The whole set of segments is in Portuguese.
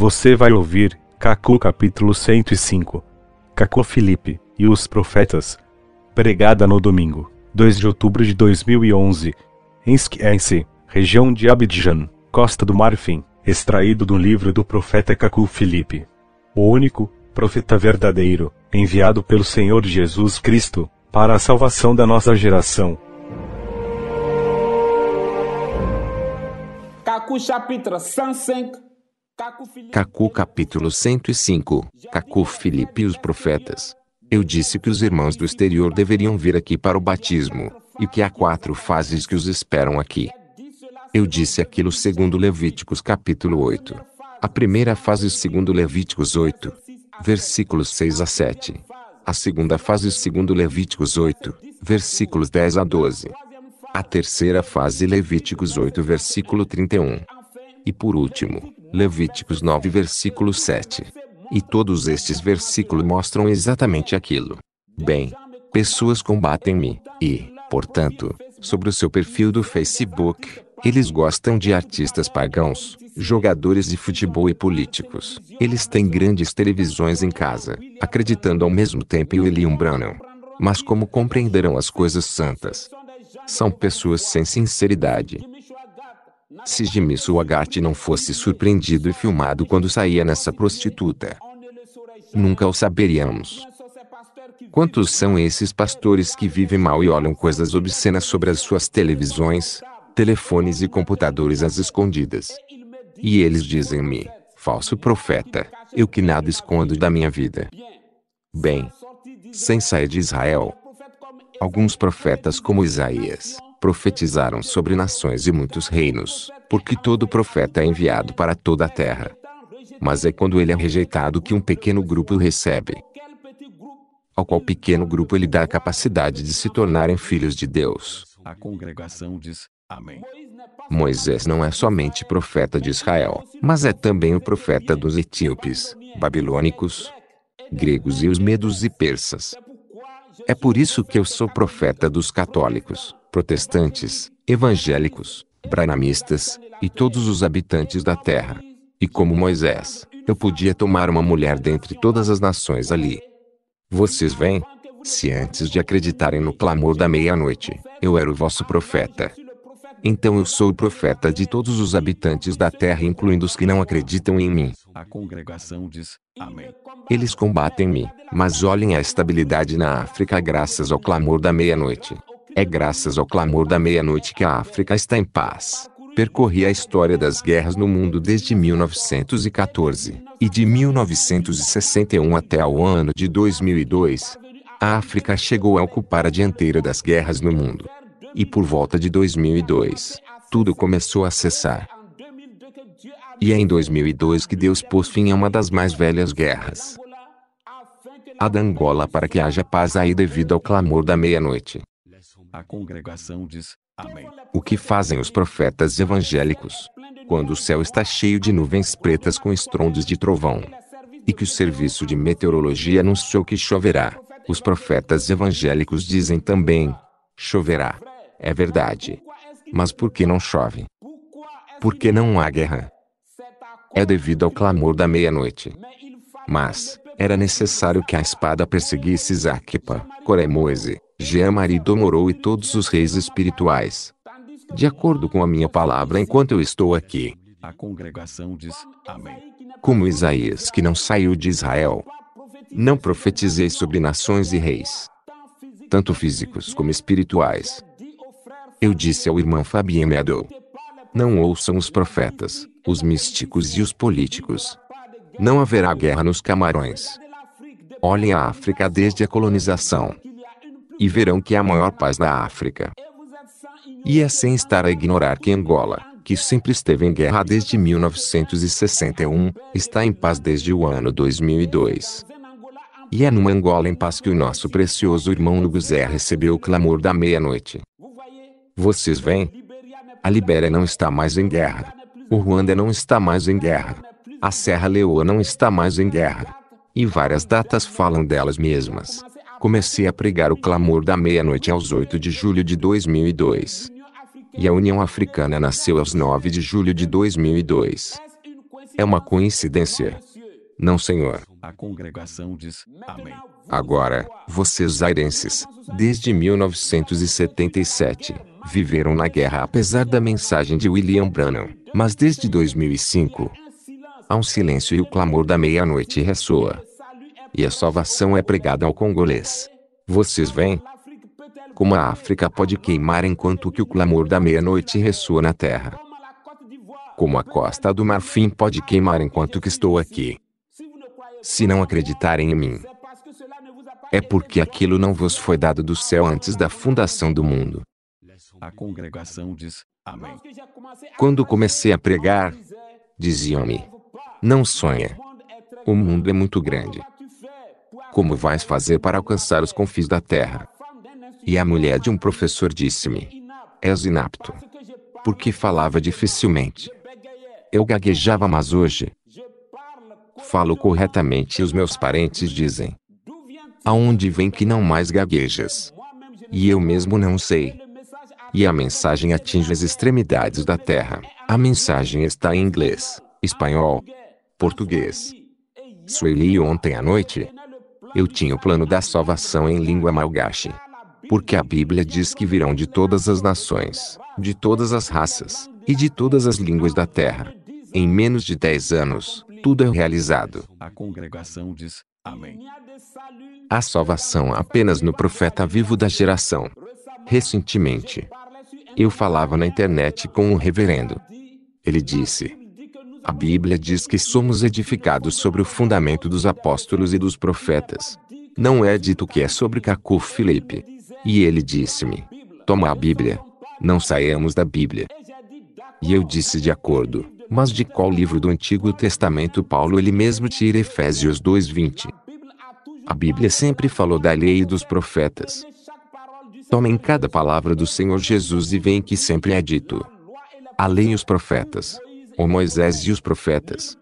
Você vai ouvir Cacu capítulo 105. Cacu Felipe e os profetas. Pregada no domingo, 2 de outubro de 2011. Enskiense, região de Abidjan, Costa do Marfim, extraído do livro do profeta Cacu Felipe. O único profeta verdadeiro, enviado pelo Senhor Jesus Cristo para a salvação da nossa geração. Cacu capítulo 105 Cacu capítulo 105. Cacu Filipe e os profetas. Eu disse que os irmãos do exterior deveriam vir aqui para o batismo, e que há quatro fases que os esperam aqui. É, Eu disse aquilo segundo é Levíticos capítulo 8. A primeira fase segundo Levíticos 8, versículos 6 a 7. A segunda fase segundo Levíticos 8, versículos 10 a 12. É a terceira fase Levíticos 8 versículo 31. E por último, Levíticos 9, versículo 7. E todos estes versículos mostram exatamente aquilo. Bem, pessoas combatem-me, e, portanto, sobre o seu perfil do Facebook, eles gostam de artistas pagãos, jogadores de futebol e políticos. Eles têm grandes televisões em casa, acreditando ao mesmo tempo em William Branham. Mas como compreenderão as coisas santas? São pessoas sem sinceridade, se Jimmy Suagati não fosse surpreendido e filmado quando saía nessa prostituta. Nunca o saberíamos. Quantos são esses pastores que vivem mal e olham coisas obscenas sobre as suas televisões, telefones e computadores às escondidas? E eles dizem-me, falso profeta, eu que nada escondo da minha vida. Bem, sem sair de Israel, alguns profetas como Isaías, profetizaram sobre nações e muitos reinos, porque todo profeta é enviado para toda a terra. Mas é quando ele é rejeitado que um pequeno grupo o recebe, ao qual pequeno grupo ele dá a capacidade de se tornarem filhos de Deus. A congregação diz: Amém. Moisés não é somente profeta de Israel, mas é também o profeta dos etíopes, babilônicos, gregos e os medos e persas. É por isso que eu sou profeta dos católicos protestantes, evangélicos, branamistas e todos os habitantes da terra. E como Moisés, eu podia tomar uma mulher dentre todas as nações ali. Vocês vêm? Se antes de acreditarem no clamor da meia-noite, eu era o vosso profeta. Então eu sou o profeta de todos os habitantes da terra, incluindo os que não acreditam em mim. A congregação diz: Amém. Eles combatem-me, mas olhem a estabilidade na África graças ao clamor da meia-noite. É graças ao clamor da meia-noite que a África está em paz. Percorri a história das guerras no mundo desde 1914 e de 1961 até ao ano de 2002. A África chegou a ocupar a dianteira das guerras no mundo. E por volta de 2002, tudo começou a cessar. E é em 2002 que Deus pôs fim a uma das mais velhas guerras a da Angola para que haja paz aí devido ao clamor da meia-noite. A congregação diz: Amém. O que fazem os profetas evangélicos? Quando o céu está cheio de nuvens pretas com estrondos de trovão, e que o serviço de meteorologia anunciou que choverá, os profetas evangélicos dizem também: choverá. É verdade. Mas por que não chove? Por que não há guerra? É devido ao clamor da meia-noite. Mas, era necessário que a espada perseguisse Zaquipa, Coremoise, Jean-Marie domou e todos os reis espirituais. De acordo com a minha palavra enquanto eu estou aqui. A congregação diz, amém. Como Isaías que não saiu de Israel. Não profetizei sobre nações e reis. Tanto físicos como espirituais. Eu disse ao irmão Fabien Meadow. Não ouçam os profetas, os místicos e os políticos. Não haverá guerra nos camarões. Olhem a África desde a colonização e verão que há é maior paz na África. E é sem estar a ignorar que Angola, que sempre esteve em guerra desde 1961, está em paz desde o ano 2002. E é numa Angola em paz que o nosso precioso irmão Luguzé recebeu o clamor da meia-noite. Vocês veem? A Libéria não está mais em guerra. O Ruanda não está mais em guerra. A Serra Leoa não está mais em guerra. E várias datas falam delas mesmas comecei a pregar o clamor da meia-noite aos 8 de julho de 2002. E a União Africana nasceu aos 9 de julho de 2002. É uma coincidência? Não, senhor. A congregação diz amém. Agora, vocês zairenses, desde 1977, viveram na guerra apesar da mensagem de William Branham, mas desde 2005, há um silêncio e o clamor da meia-noite ressoa. E a salvação é pregada ao congolês. Vocês veem? Como a África pode queimar enquanto que o clamor da meia-noite ressoa na terra. Como a costa do Marfim pode queimar enquanto que estou aqui. Se não acreditarem em mim, é porque aquilo não vos foi dado do céu antes da fundação do mundo. A congregação diz: Amém. Quando comecei a pregar, diziam-me: Não sonha. O mundo é muito grande. Como vais fazer para alcançar os confins da terra? E a mulher de um professor disse-me: És inapto. Porque falava dificilmente. Eu gaguejava, mas hoje falo corretamente e os meus parentes dizem: Aonde vem que não mais gaguejas? E eu mesmo não sei. E a mensagem atinge as extremidades da terra. A mensagem está em inglês, espanhol, português. Sueli ontem à noite, eu tinha o plano da salvação em língua malgache. Porque a Bíblia diz que virão de todas as nações, de todas as raças, e de todas as línguas da terra. Em menos de 10 anos, tudo é realizado. A congregação diz: Amém. A salvação apenas no profeta vivo da geração. Recentemente, eu falava na internet com um reverendo. Ele disse: a Bíblia diz que somos edificados sobre o fundamento dos apóstolos e dos profetas. Não é dito que é sobre Cacu Felipe. E ele disse-me: Toma a Bíblia. Não saiamos da Bíblia. E eu disse de acordo, mas de qual livro do Antigo Testamento Paulo ele mesmo tira Efésios 2:20? A Bíblia sempre falou da lei e dos profetas. Tomem cada palavra do Senhor Jesus e veem que sempre é dito: a lei e os profetas ou Moisés e os profetas.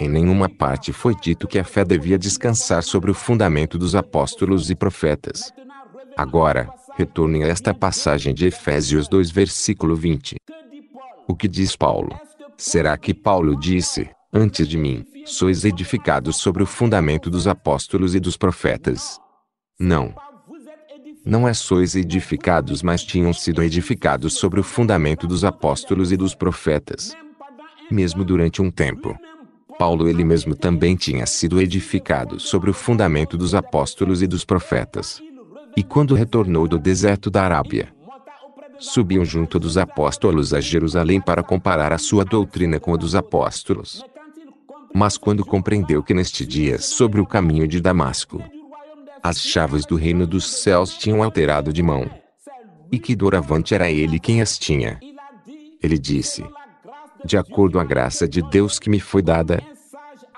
Em nenhuma parte foi dito que a fé devia descansar sobre o fundamento dos apóstolos e profetas. Agora, retornem a esta passagem de Efésios 2, versículo 20. O que diz Paulo? Será que Paulo disse: Antes de mim, sois edificados sobre o fundamento dos apóstolos e dos profetas? Não. Não é sois edificados, mas tinham sido edificados sobre o fundamento dos apóstolos e dos profetas mesmo durante um tempo. Paulo ele mesmo também tinha sido edificado sobre o fundamento dos apóstolos e dos profetas. E quando retornou do deserto da Arábia, subiam junto dos apóstolos a Jerusalém para comparar a sua doutrina com a dos apóstolos. Mas quando compreendeu que neste dia, sobre o caminho de Damasco, as chaves do reino dos céus tinham alterado de mão, e que doravante era ele quem as tinha, ele disse: de acordo à graça de Deus que me foi dada,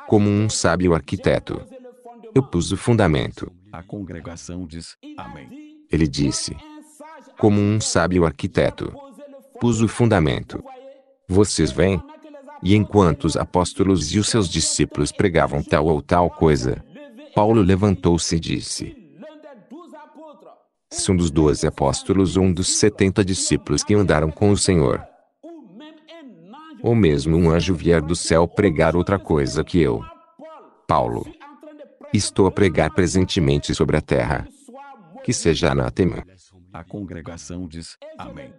como um sábio arquiteto. Eu pus o fundamento. A congregação diz: Amém. Ele disse: Como um sábio arquiteto, pus o fundamento. Vocês vêm? E enquanto os apóstolos e os seus discípulos pregavam tal ou tal coisa, Paulo levantou-se e disse: Se um dos doze apóstolos ou um dos setenta discípulos que andaram com o Senhor ou mesmo um anjo vier do céu pregar outra coisa que eu, Paulo, estou a pregar presentemente sobre a terra. Que seja anátema. A congregação diz: Amém.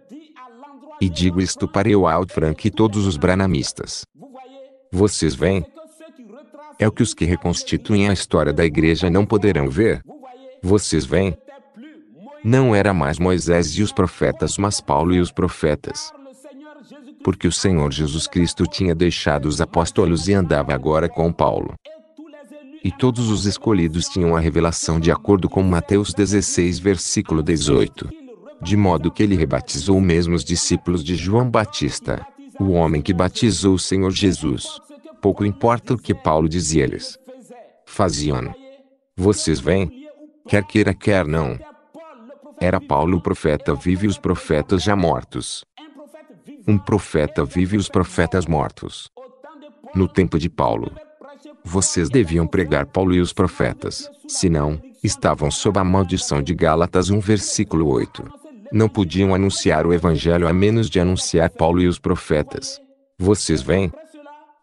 E digo isto para eu Frank e todos os branamistas. Vocês veem? É o que os que reconstituem a história da igreja não poderão ver. Vocês veem? Não era mais Moisés e os profetas, mas Paulo e os profetas porque o Senhor Jesus Cristo tinha deixado os apóstolos e andava agora com Paulo. E todos os escolhidos tinham a revelação de acordo com Mateus 16, versículo 18. De modo que ele rebatizou mesmo os discípulos de João Batista, o homem que batizou o Senhor Jesus. Pouco importa o que Paulo dizia eles. Faziam. Vocês vêm? Quer queira, quer não. Era Paulo o profeta vivo e os profetas já mortos. Um profeta vive e os profetas mortos. No tempo de Paulo, vocês deviam pregar Paulo e os profetas, senão, estavam sob a maldição de Gálatas 1 versículo 8. Não podiam anunciar o evangelho a menos de anunciar Paulo e os profetas. Vocês vêm?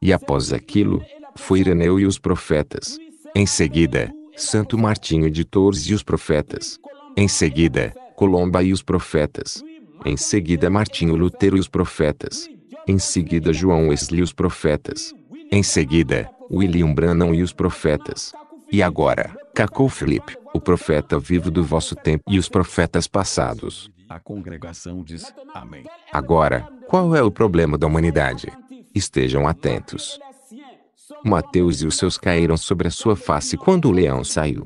E após aquilo, foi Ireneu e os profetas. Em seguida, Santo Martinho de Tours e os profetas. Em seguida, Colomba e os profetas. Em seguida Martinho Lutero e os profetas. Em seguida João Wesley e os profetas. Em seguida, William Branham e os profetas. E agora, Cacou Felipe, o profeta vivo do vosso tempo e os profetas passados. A congregação diz amém. Agora, qual é o problema da humanidade? Estejam atentos. Mateus e os seus caíram sobre a sua face quando o leão saiu.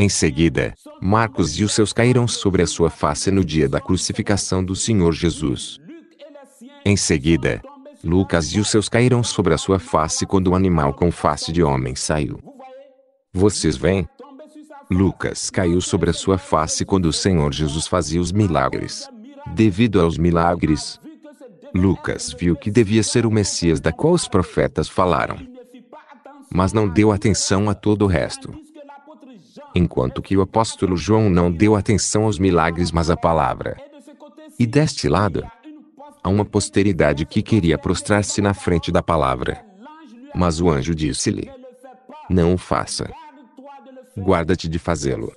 Em seguida, Marcos e os seus caíram sobre a sua face no dia da crucificação do Senhor Jesus. Em seguida, Lucas e os seus caíram sobre a sua face quando o animal com face de homem saiu. Vocês veem? Lucas caiu sobre a sua face quando o Senhor Jesus fazia os milagres. Devido aos milagres, Lucas viu que devia ser o Messias da qual os profetas falaram. Mas não deu atenção a todo o resto enquanto que o apóstolo João não deu atenção aos milagres mas à palavra. E deste lado, há uma posteridade que queria prostrar-se na frente da palavra. Mas o anjo disse-lhe: Não o faça. Guarda-te de fazê-lo.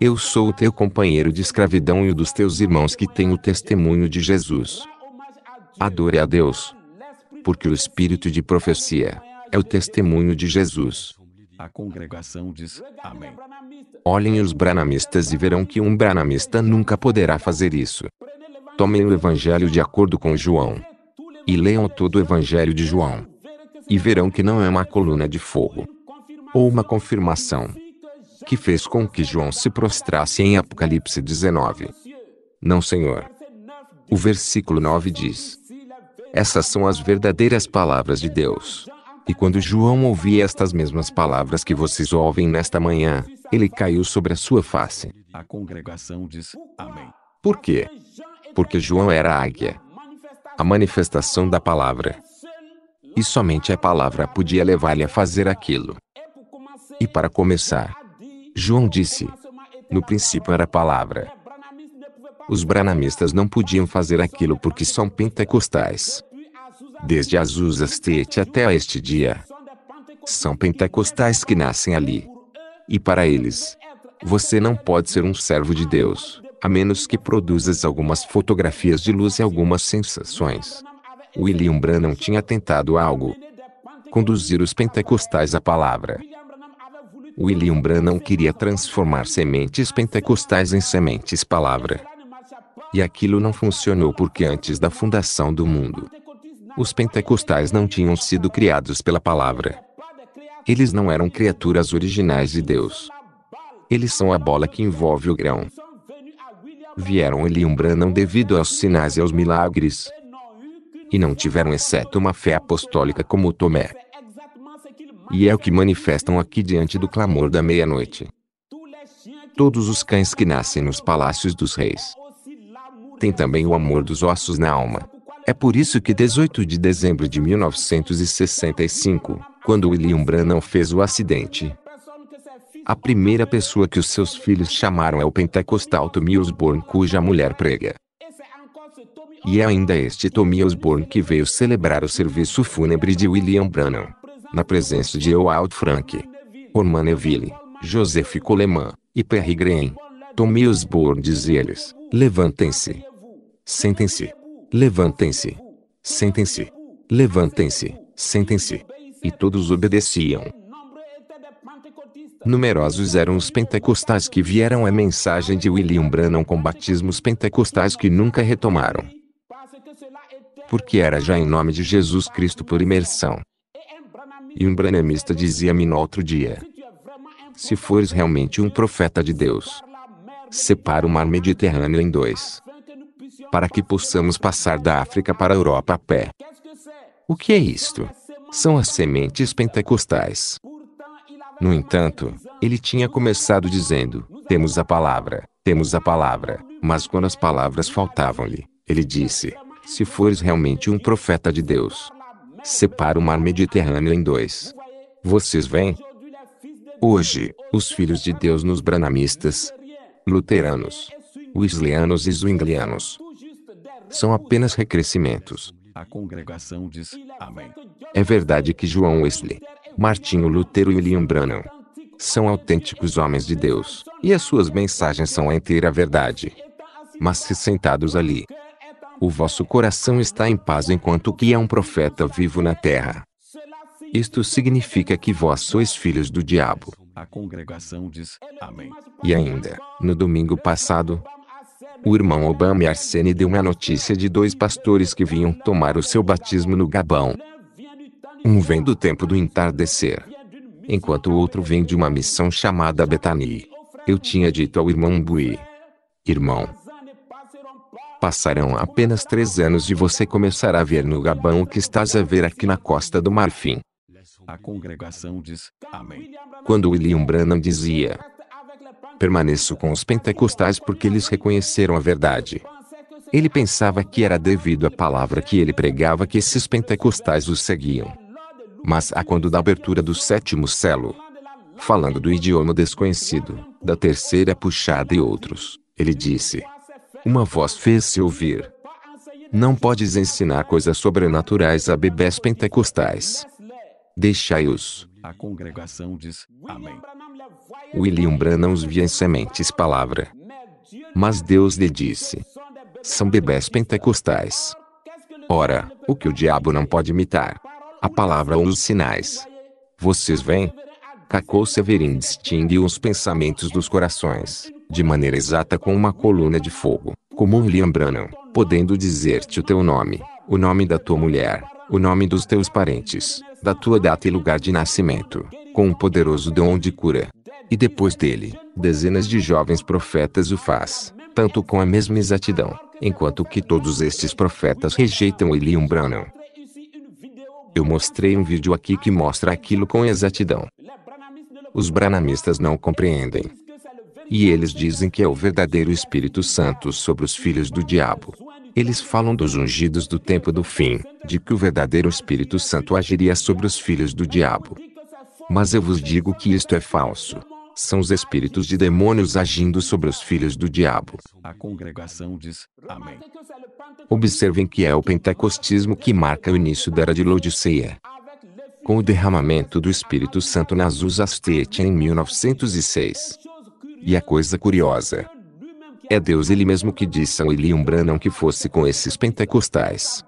Eu sou o teu companheiro de escravidão e o dos teus irmãos que tem o testemunho de Jesus. Adore a Deus, porque o espírito de profecia é o testemunho de Jesus. A congregação diz: Amém. Olhem os branamistas e verão que um branamista nunca poderá fazer isso. Tomem o Evangelho de acordo com João. E leiam todo o Evangelho de João. E verão que não é uma coluna de fogo ou uma confirmação que fez com que João se prostrasse em Apocalipse 19. Não, Senhor. O versículo 9 diz: Essas são as verdadeiras palavras de Deus. E quando João ouvia estas mesmas palavras que vocês ouvem nesta manhã, ele caiu sobre a sua face. A congregação diz: Amém. Por quê? Porque João era águia, a manifestação da palavra. E somente a palavra podia levar-lhe a fazer aquilo. E para começar, João disse: No princípio era a palavra. Os branamistas não podiam fazer aquilo porque são pentecostais desde Azusa Street até este dia. São pentecostais que nascem ali. E para eles, você não pode ser um servo de Deus, a menos que produzas algumas fotografias de luz e algumas sensações. William Branham tinha tentado algo. Conduzir os pentecostais à palavra. William Branham queria transformar sementes pentecostais em sementes palavra. E aquilo não funcionou porque antes da fundação do mundo, os pentecostais não tinham sido criados pela palavra. Eles não eram criaturas originais de Deus. Eles são a bola que envolve o grão. Vieram ele um Branham devido aos sinais e aos milagres. E não tiveram exceto uma fé apostólica como Tomé. E é o que manifestam aqui diante do clamor da meia-noite. Todos os cães que nascem nos palácios dos reis têm também o amor dos ossos na alma. É por isso que 18 de dezembro de 1965, quando William Branham fez o acidente, a primeira pessoa que os seus filhos chamaram é o pentecostal Tommy Osborne, cuja mulher prega. E é ainda este Tommy Osborne que veio celebrar o serviço fúnebre de William Branham, na presença de Ewald Frank, Norman Neville, Joseph Coleman e Perry Green. Tommy Osborne diz eles: Levantem-se. Sentem-se. Levantem-se. Sentem-se. Levantem-se. Sentem-se. E todos obedeciam. Numerosos eram os pentecostais que vieram à mensagem de William Branham com batismos pentecostais que nunca retomaram. Porque era já em nome de Jesus Cristo por imersão. E um branamista dizia-me no outro dia: Se fores realmente um profeta de Deus, separa o mar Mediterrâneo em dois para que possamos passar da África para a Europa a pé. O que é isto? São as sementes pentecostais. No entanto, ele tinha começado dizendo: Temos a palavra, temos a palavra, mas quando as palavras faltavam-lhe, ele disse: Se fores realmente um profeta de Deus, separa o mar Mediterrâneo em dois. Vocês vêm? Hoje, os filhos de Deus nos branamistas, luteranos, wesleyanos e zwinglianos, são apenas recrescimentos. A congregação diz Amém. É verdade que João Wesley, Martinho Lutero e William Branham são autênticos homens de Deus, e as suas mensagens são a inteira verdade. Mas se sentados ali, o vosso coração está em paz enquanto que há é um profeta vivo na terra. Isto significa que vós sois filhos do diabo. A congregação diz Amém. E ainda, no domingo passado, o irmão Obama Arsene deu uma notícia de dois pastores que vinham tomar o seu batismo no Gabão. Um vem do tempo do entardecer, enquanto o outro vem de uma missão chamada Betani. Eu tinha dito ao irmão Bui: Irmão, passarão apenas três anos e você começará a ver no Gabão o que estás a ver aqui na costa do Marfim. A congregação diz: Amém. Quando William Branham dizia: Permaneço com os pentecostais porque eles reconheceram a verdade. Ele pensava que era devido à palavra que ele pregava que esses pentecostais os seguiam. Mas há quando da abertura do sétimo selo, falando do idioma desconhecido, da terceira puxada e outros, ele disse: Uma voz fez-se ouvir. Não podes ensinar coisas sobrenaturais a bebês pentecostais. Deixai-os. A congregação diz: Amém. William Branham os via em sementes palavra. Mas Deus lhe disse: São bebés pentecostais. Ora, o que o diabo não pode imitar? A palavra ou os sinais. Vocês veem? Cacou Severin distingue os pensamentos dos corações, de maneira exata com uma coluna de fogo, como William Branham, podendo dizer-te o teu nome, o nome da tua mulher, o nome dos teus parentes, da tua data e lugar de nascimento, com um poderoso dom de cura, e depois dele, dezenas de jovens profetas o faz, tanto com a mesma exatidão, enquanto que todos estes profetas rejeitam William Branham. Eu mostrei um vídeo aqui que mostra aquilo com exatidão. Os branamistas não compreendem. E eles dizem que é o verdadeiro Espírito Santo sobre os filhos do diabo. Eles falam dos ungidos do tempo do fim, de que o verdadeiro Espírito Santo agiria sobre os filhos do diabo. Mas eu vos digo que isto é falso são os espíritos de demônios agindo sobre os filhos do diabo. A congregação diz: Amém. Observem que é o pentecostismo que marca o início da era de Laodiceia. Com o derramamento do Espírito Santo na Azusa State em 1906. E a coisa curiosa é Deus ele mesmo que disse a William Branham que fosse com esses pentecostais.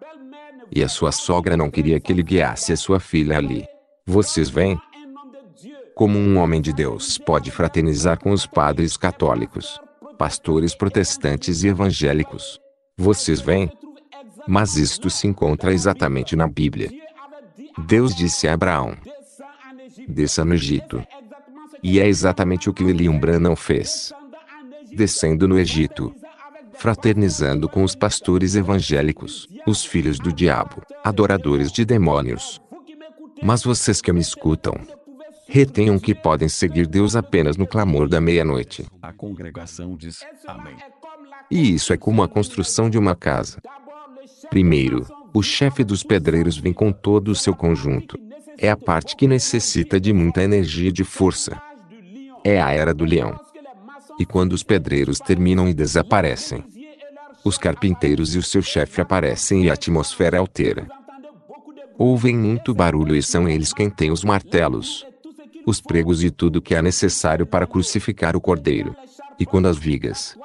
E a sua sogra não queria que ele guiasse a sua filha ali. Vocês vêm? Como um homem de Deus pode fraternizar com os padres católicos, pastores protestantes e evangélicos? Vocês veem? Mas isto se encontra exatamente na Bíblia. Deus disse a Abraão: Desça no Egito. E é exatamente o que William Branham fez. Descendo no Egito, fraternizando com os pastores evangélicos, os filhos do diabo, adoradores de demônios. Mas vocês que me escutam, retenham que podem seguir Deus apenas no clamor da meia-noite. A congregação diz Amém. E isso é como a construção de uma casa. Primeiro, o chefe dos pedreiros vem com todo o seu conjunto. É a parte que necessita de muita energia e de força. É a era do leão. E quando os pedreiros terminam e desaparecem, os carpinteiros e o seu chefe aparecem e a atmosfera altera. Ouvem muito barulho e são eles quem tem os martelos, os pregos e tudo que é necessário para crucificar o cordeiro. E quando as vigas,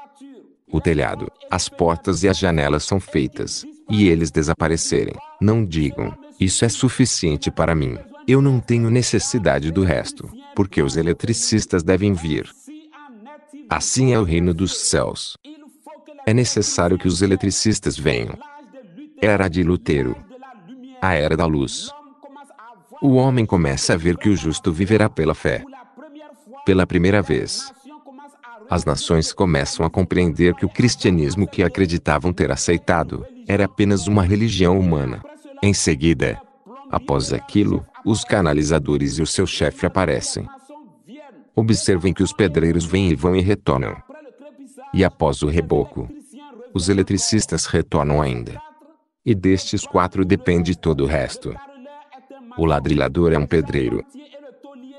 o telhado, as portas e as janelas são feitas, e eles desaparecerem, não digam: Isso é suficiente para mim, eu não tenho necessidade do resto, porque os eletricistas devem vir. Assim é o reino dos céus. É necessário que os eletricistas venham. Era de Lutero. A era da luz o homem começa a ver que o justo viverá pela fé. Pela primeira vez, as nações começam a compreender que o cristianismo que acreditavam ter aceitado era apenas uma religião humana. Em seguida, após aquilo, os canalizadores e o seu chefe aparecem. Observem que os pedreiros vêm e vão e retornam. E após o reboco, os eletricistas retornam ainda. E destes quatro depende todo o resto. O ladrilhador é um pedreiro.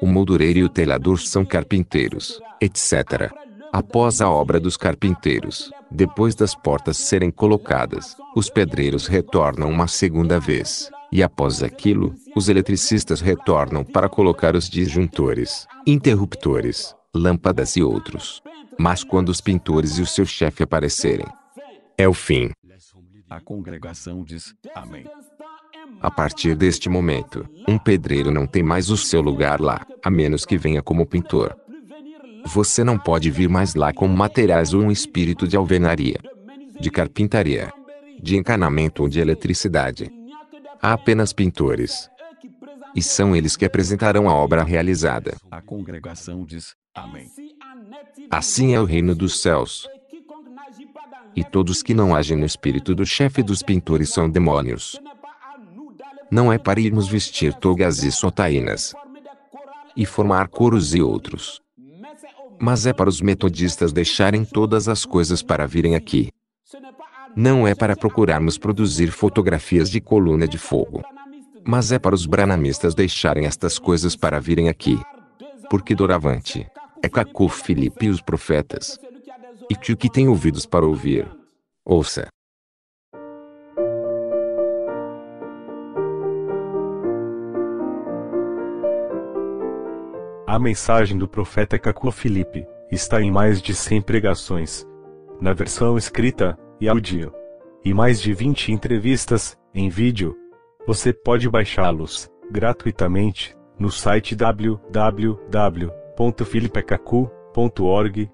O moldureiro e o telador são carpinteiros, etc. Após a obra dos carpinteiros, depois das portas serem colocadas, os pedreiros retornam uma segunda vez, e após aquilo, os eletricistas retornam para colocar os disjuntores, interruptores, lâmpadas e outros. Mas quando os pintores e o seu chefe aparecerem, é o fim. A congregação diz: Amém. A partir deste momento, um pedreiro não tem mais o seu lugar lá, a menos que venha como pintor. Você não pode vir mais lá com materiais ou um espírito de alvenaria, de carpintaria, de encanamento ou de eletricidade. Há apenas pintores. E são eles que apresentarão a obra realizada. A congregação diz: Amém. Assim é o reino dos céus. E todos que não agem no espírito do chefe dos pintores são demônios. Não é para irmos vestir togas e sotainas e formar coros e outros. Mas é para os metodistas deixarem todas as coisas para virem aqui. Não é para procurarmos produzir fotografias de coluna de fogo. Mas é para os branamistas deixarem estas coisas para virem aqui. Porque doravante, é Cacu Filipe e os profetas. E que o que tem ouvidos para ouvir, ouça. A mensagem do profeta Cacu Filipe está em mais de 100 pregações, na versão escrita e áudio, e mais de 20 entrevistas em vídeo. Você pode baixá-los gratuitamente no site www.filipecacu.org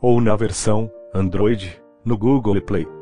ou na versão Android no Google Play.